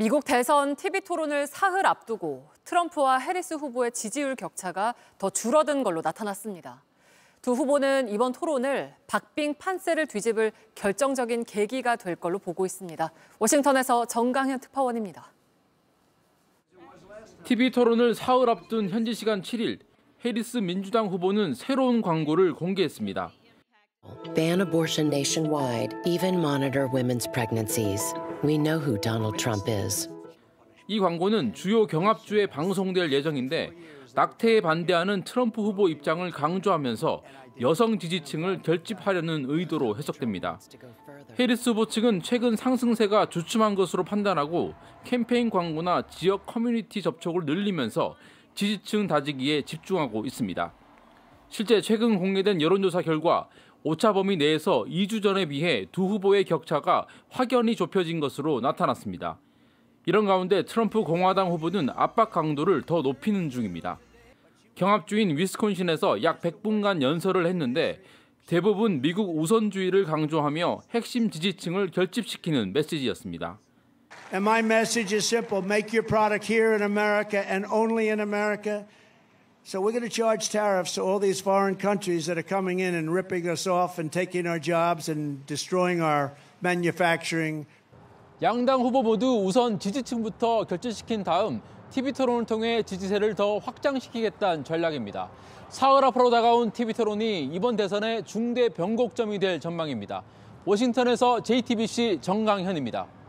미국 대선 TV 토론을 사흘 앞두고 트럼프와 해리스 후보의 지지율 격차가 더 줄어든 걸로 나타났습니다. 두 후보는 이번 토론을 박빙 판세를 뒤집을 결정적인 계기가 될 걸로 보고 있습니다. 워싱턴에서 정강현 특파원입니다. TV 토론을 사흘 앞둔 현지 시간 7일, 해리스 민주당 후보는 새로운 광고를 공개했습니다. Ban abortion nationwide, even monitor women's pregnancies. We know who Donald Trump is. 이 광고는 주요 경합주에 방송될 예정인데 낙태에 반대하는 트럼프 후보 입장을 강조하면서 여성 지지층을 결집하려는 의도로 해석됩니다. 해리스 후보 측은 최근 상승세가 주춤한 것으로 판단하고 캠페인 광고나 지역 커뮤니티 접촉을 늘리면서 지지층 다지기에 집중하고 있습니다. 실제 최근 공개된 여론조사 결과 오차 범위 내에서 2주 전에 비해 두 후보의 격차가 확연히 좁혀진 것으로 나타났습니다. 이런 가운데 트럼프 공화당 후보는 압박 강도를 더 높이는 중입니다. 경합주인 위스콘신에서 약 100분간 연설을 했는데 대부분 미국 우선주의를 강조하며 핵심 지지층을 결집시키는 메시지였습니다. And my message is simple. Make your product here in America and only in America. So we're going to charge tariffs to all these foreign countries that are coming in and ripping us off and taking our jobs and destroying our manufacturing. 양당 후보 모두 우선 지지층부터 결집시킨 다음 TV 토론을 통해 지지세를 더 확장시키겠다는 전략입니다. 사흘 앞으로 다가온 TV 토론이 이번 대선의 중대 변곡점이 될 전망입니다. 워싱턴에서 JTBC 정강현입니다.